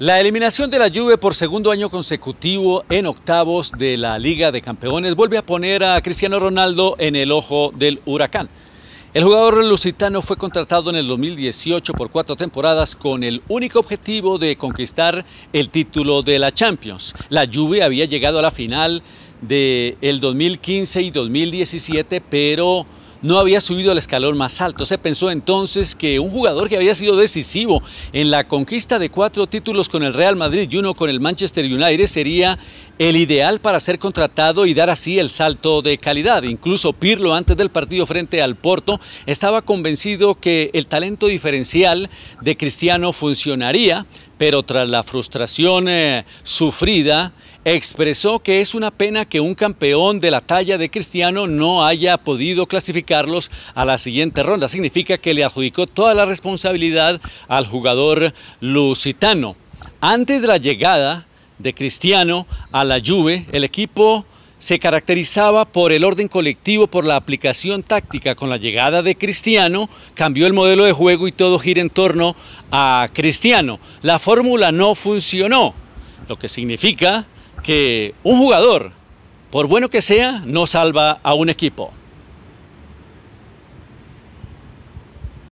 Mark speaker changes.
Speaker 1: La eliminación de la Juve por segundo año consecutivo en octavos de la Liga de Campeones vuelve a poner a Cristiano Ronaldo en el ojo del huracán. El jugador lusitano fue contratado en el 2018 por cuatro temporadas con el único objetivo de conquistar el título de la Champions. La Juve había llegado a la final del 2015 y 2017, pero no había subido al escalón más alto. Se pensó entonces que un jugador que había sido decisivo en la conquista de cuatro títulos con el Real Madrid y uno con el Manchester United sería el ideal para ser contratado y dar así el salto de calidad. Incluso Pirlo antes del partido frente al Porto estaba convencido que el talento diferencial de Cristiano funcionaría, pero tras la frustración eh, sufrida expresó que es una pena que un campeón de la talla de Cristiano no haya podido clasificarlos a la siguiente ronda. Significa que le adjudicó toda la responsabilidad al jugador lusitano. Antes de la llegada de Cristiano a la Juve, el equipo se caracterizaba por el orden colectivo, por la aplicación táctica. Con la llegada de Cristiano cambió el modelo de juego y todo gira en torno a Cristiano. La fórmula no funcionó, lo que significa que un jugador, por bueno que sea, no salva a un equipo.